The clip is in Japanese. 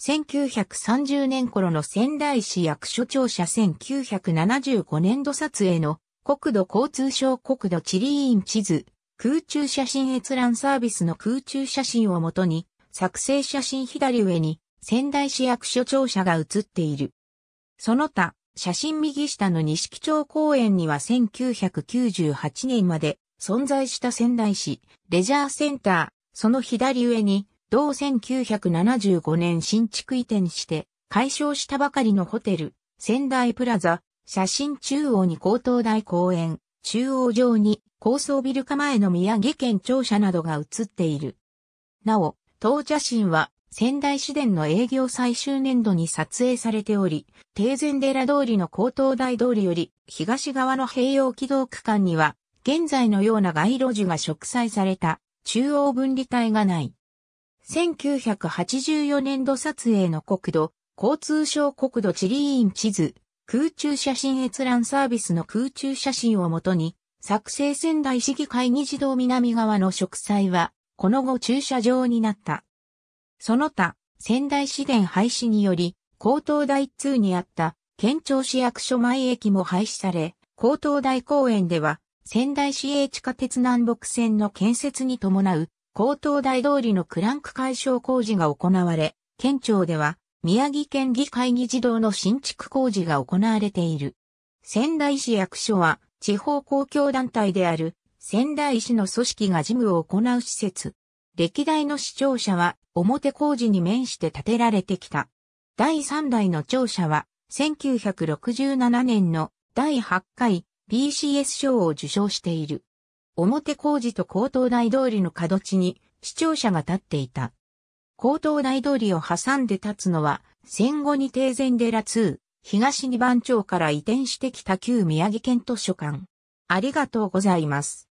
1930年頃の仙台市役所庁舎1975年度撮影の国土交通省国土地理院地図、空中写真閲覧サービスの空中写真をもとに、作成写真左上に仙台市役所庁舎が写っている。その他、写真右下の錦町公園には1998年まで存在した仙台市、レジャーセンター、その左上に同1975年新築移転して、解消したばかりのホテル、仙台プラザ、写真中央に高等大公園、中央上に高層ビル構えの宮城県庁舎などが写っている。なお、当写真は仙台市電の営業最終年度に撮影されており、定前寺通りの高等大通りより東側の併用軌道区間には、現在のような街路樹が植栽された中央分離帯がない。1984年度撮影の国土、交通省国土地理院地図、空中写真閲覧サービスの空中写真をもとに、作成仙台市議会議事堂南側の植栽は、この後駐車場になった。その他、仙台市電廃止により、高等台2にあった県庁市役所前駅も廃止され、高等台公園では仙台市営地下鉄南北線の建設に伴う高等大通りのクランク解消工事が行われ、県庁では宮城県議会議事堂の新築工事が行われている。仙台市役所は地方公共団体である仙台市の組織が事務を行う施設。歴代の市庁舎は表工事に面して建てられてきた。第3代の庁舎は1967年の第8回 BCS 賞を受賞している。表工事と高等大通りの角地に視聴者が立っていた。高等大通りを挟んで立つのは、戦後に定前寺2、東二番町から移転してきた旧宮城県図書館。ありがとうございます。